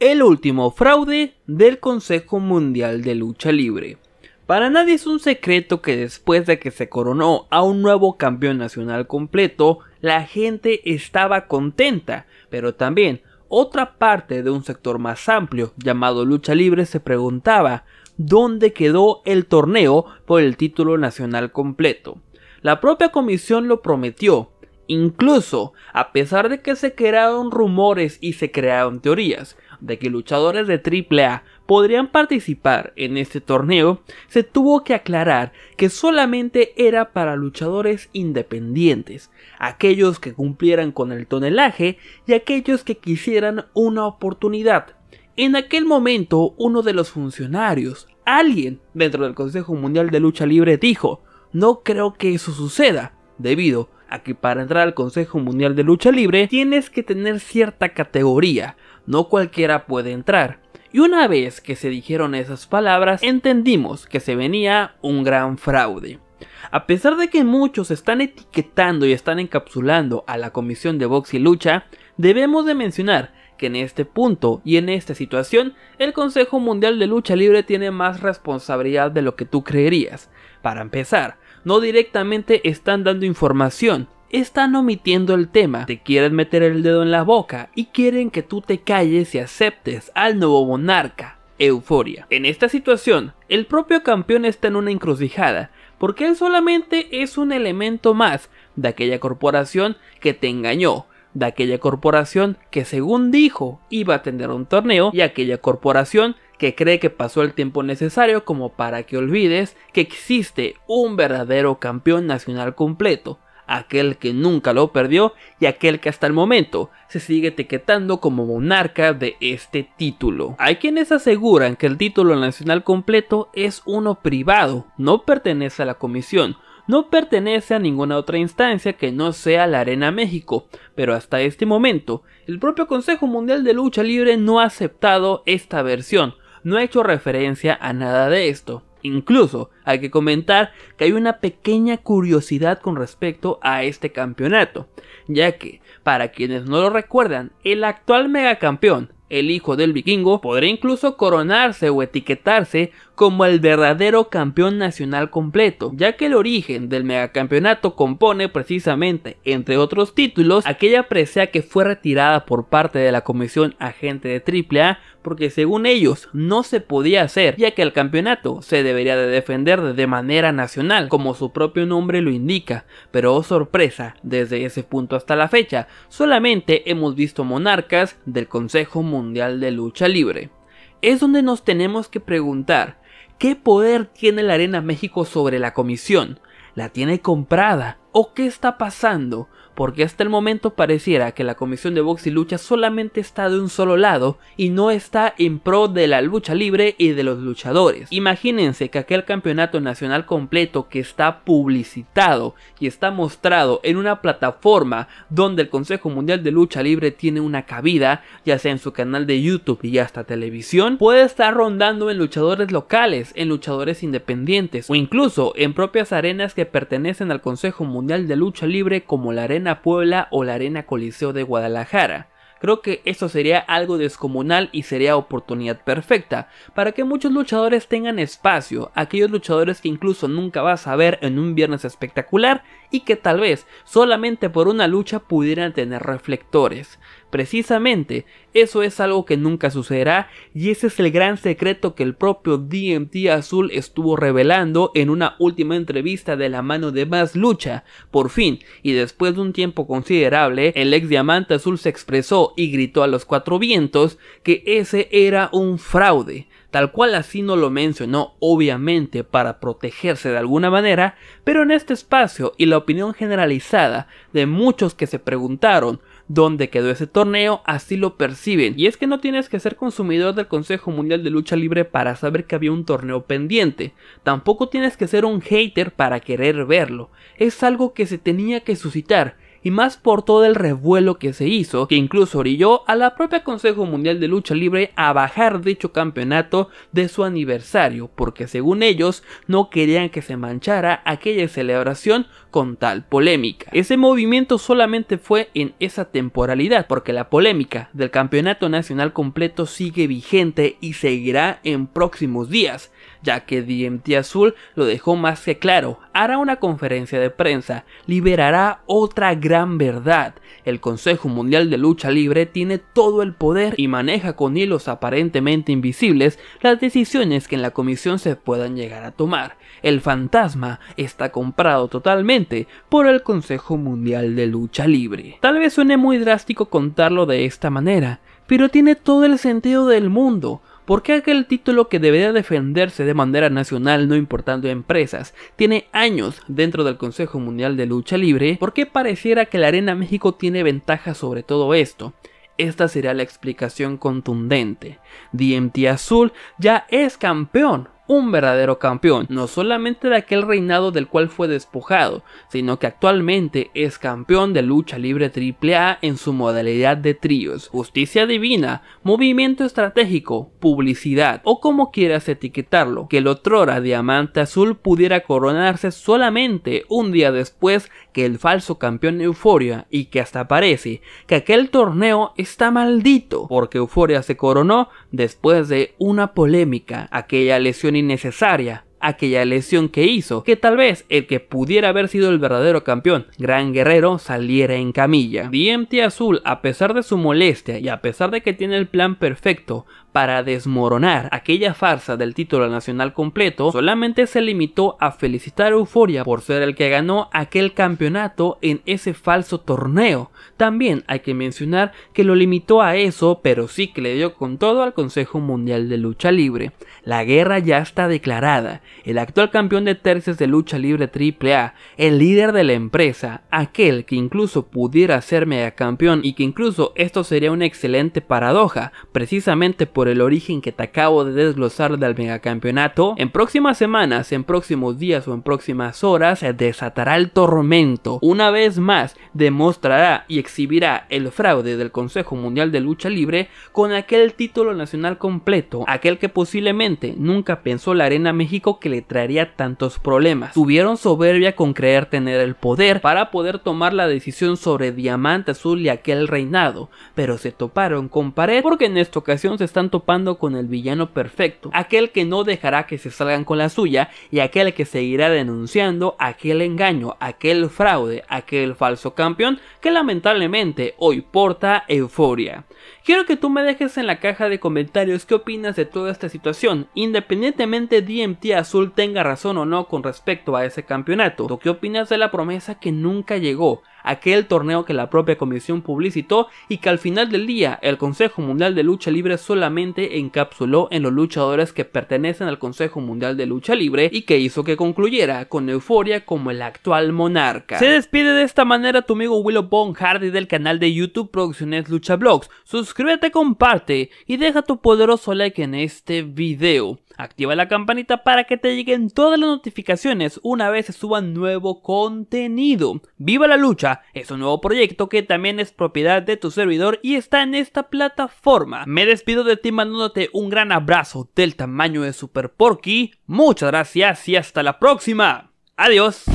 El último fraude del Consejo Mundial de Lucha Libre. Para nadie es un secreto que después de que se coronó a un nuevo campeón nacional completo, la gente estaba contenta, pero también otra parte de un sector más amplio llamado lucha libre se preguntaba dónde quedó el torneo por el título nacional completo. La propia comisión lo prometió, incluso a pesar de que se crearon rumores y se crearon teorías, de que luchadores de AAA podrían participar en este torneo, se tuvo que aclarar que solamente era para luchadores independientes, aquellos que cumplieran con el tonelaje y aquellos que quisieran una oportunidad. En aquel momento, uno de los funcionarios, alguien dentro del Consejo Mundial de Lucha Libre, dijo, no creo que eso suceda, debido a que para entrar al Consejo Mundial de Lucha Libre tienes que tener cierta categoría, no cualquiera puede entrar. Y una vez que se dijeron esas palabras, entendimos que se venía un gran fraude. A pesar de que muchos están etiquetando y están encapsulando a la comisión de box y lucha, debemos de mencionar que en este punto y en esta situación, el Consejo Mundial de Lucha Libre tiene más responsabilidad de lo que tú creerías. Para empezar, no directamente están dando información, están omitiendo el tema, te quieren meter el dedo en la boca y quieren que tú te calles y aceptes al nuevo monarca, Euforia. En esta situación, el propio campeón está en una encrucijada, porque él solamente es un elemento más de aquella corporación que te engañó, de aquella corporación que según dijo iba a tener un torneo y aquella corporación que cree que pasó el tiempo necesario como para que olvides que existe un verdadero campeón nacional completo, aquel que nunca lo perdió y aquel que hasta el momento se sigue etiquetando como monarca de este título. Hay quienes aseguran que el título nacional completo es uno privado, no pertenece a la comisión, no pertenece a ninguna otra instancia que no sea la Arena México, pero hasta este momento el propio Consejo Mundial de Lucha Libre no ha aceptado esta versión, no ha hecho referencia a nada de esto. Incluso hay que comentar que hay una pequeña curiosidad con respecto a este campeonato, ya que, para quienes no lo recuerdan, el actual megacampeón, el hijo del vikingo, podría incluso coronarse o etiquetarse como el verdadero campeón nacional completo, ya que el origen del megacampeonato compone precisamente, entre otros títulos, aquella presea que fue retirada por parte de la comisión agente de AAA, porque según ellos no se podía hacer, ya que el campeonato se debería de defender de manera nacional, como su propio nombre lo indica, pero oh sorpresa, desde ese punto hasta la fecha, solamente hemos visto monarcas del Consejo Mundial Mundial de Lucha Libre, es donde nos tenemos que preguntar, ¿qué poder tiene la Arena México sobre la comisión? ¿La tiene comprada? ¿O qué está pasando? porque hasta el momento pareciera que la comisión de box y lucha solamente está de un solo lado y no está en pro de la lucha libre y de los luchadores. Imagínense que aquel campeonato nacional completo que está publicitado y está mostrado en una plataforma donde el Consejo Mundial de Lucha Libre tiene una cabida, ya sea en su canal de YouTube y hasta televisión, puede estar rondando en luchadores locales, en luchadores independientes o incluso en propias arenas que pertenecen al Consejo Mundial de Lucha Libre como la Arena Puebla o la Arena Coliseo de Guadalajara. Creo que eso sería algo descomunal y sería oportunidad perfecta para que muchos luchadores tengan espacio, aquellos luchadores que incluso nunca vas a ver en un viernes espectacular y que tal vez solamente por una lucha pudieran tener reflectores. Precisamente, eso es algo que nunca sucederá y ese es el gran secreto que el propio DMT Azul estuvo revelando en una última entrevista de la mano de Más Lucha. Por fin, y después de un tiempo considerable, el ex Diamante Azul se expresó y gritó a los cuatro vientos que ese era un fraude. Tal cual así no lo mencionó, obviamente para protegerse de alguna manera, pero en este espacio y la opinión generalizada de muchos que se preguntaron donde quedó ese torneo, así lo perciben. Y es que no tienes que ser consumidor del Consejo Mundial de Lucha Libre para saber que había un torneo pendiente. Tampoco tienes que ser un hater para querer verlo. Es algo que se tenía que suscitar y más por todo el revuelo que se hizo, que incluso orilló a la propia Consejo Mundial de Lucha Libre a bajar dicho campeonato de su aniversario, porque según ellos no querían que se manchara aquella celebración con tal polémica. Ese movimiento solamente fue en esa temporalidad, porque la polémica del campeonato nacional completo sigue vigente y seguirá en próximos días, ya que DMT Azul lo dejó más que claro, hará una conferencia de prensa, liberará otra gran gran verdad. El Consejo Mundial de Lucha Libre tiene todo el poder y maneja con hilos aparentemente invisibles las decisiones que en la comisión se puedan llegar a tomar. El fantasma está comprado totalmente por el Consejo Mundial de Lucha Libre. Tal vez suene muy drástico contarlo de esta manera, pero tiene todo el sentido del mundo. ¿Por qué aquel título que debería defenderse de manera nacional no importando empresas tiene años dentro del Consejo Mundial de Lucha Libre? ¿Por qué pareciera que la Arena México tiene ventaja sobre todo esto? Esta será la explicación contundente. DMT Azul ya es campeón un verdadero campeón, no solamente de aquel reinado del cual fue despojado, sino que actualmente es campeón de lucha libre AAA en su modalidad de tríos, justicia divina, movimiento estratégico, publicidad o como quieras etiquetarlo, que el otrora diamante azul pudiera coronarse solamente un día después que el falso campeón Euforia y que hasta parece que aquel torneo está maldito porque Euforia se coronó después de una polémica, aquella lesión innecesaria aquella lesión que hizo que tal vez el que pudiera haber sido el verdadero campeón, Gran Guerrero, saliera en camilla. DMT Azul, a pesar de su molestia y a pesar de que tiene el plan perfecto para desmoronar aquella farsa del título nacional completo, solamente se limitó a felicitar a Euforia por ser el que ganó aquel campeonato en ese falso torneo. También hay que mencionar que lo limitó a eso, pero sí que le dio con todo al Consejo Mundial de Lucha Libre. La guerra ya está declarada. El actual campeón de tercios de lucha libre AAA, el líder de la empresa, aquel que incluso pudiera ser mega campeón y que incluso esto sería una excelente paradoja, precisamente por por el origen que te acabo de desglosar del megacampeonato, en próximas semanas, en próximos días o en próximas horas se desatará el tormento. Una vez más, demostrará y exhibirá el fraude del Consejo Mundial de Lucha Libre con aquel título nacional completo, aquel que posiblemente nunca pensó la Arena México que le traería tantos problemas. Tuvieron soberbia con creer tener el poder para poder tomar la decisión sobre Diamante Azul y aquel reinado, pero se toparon con pared porque en esta ocasión se están topando con el villano perfecto, aquel que no dejará que se salgan con la suya y aquel que seguirá denunciando aquel engaño, aquel fraude, aquel falso campeón que lamentablemente hoy porta euforia. Quiero que tú me dejes en la caja de comentarios qué opinas de toda esta situación, independientemente DMT Azul tenga razón o no con respecto a ese campeonato, ¿qué opinas de la promesa que nunca llegó? aquel torneo que la propia comisión publicitó y que al final del día el Consejo Mundial de Lucha Libre solamente encapsuló en los luchadores que pertenecen al Consejo Mundial de Lucha Libre y que hizo que concluyera con euforia como el actual monarca. Se despide de esta manera tu amigo Willow Bone Hardy del canal de YouTube Producciones Lucha Blogs. Suscríbete, comparte y deja tu poderoso like en este video. Activa la campanita para que te lleguen todas las notificaciones una vez se suba nuevo contenido. ¡Viva la lucha! Es un nuevo proyecto que también es propiedad de tu servidor y está en esta plataforma. Me despido de ti mandándote un gran abrazo del tamaño de Super Porky. Muchas gracias y hasta la próxima. Adiós.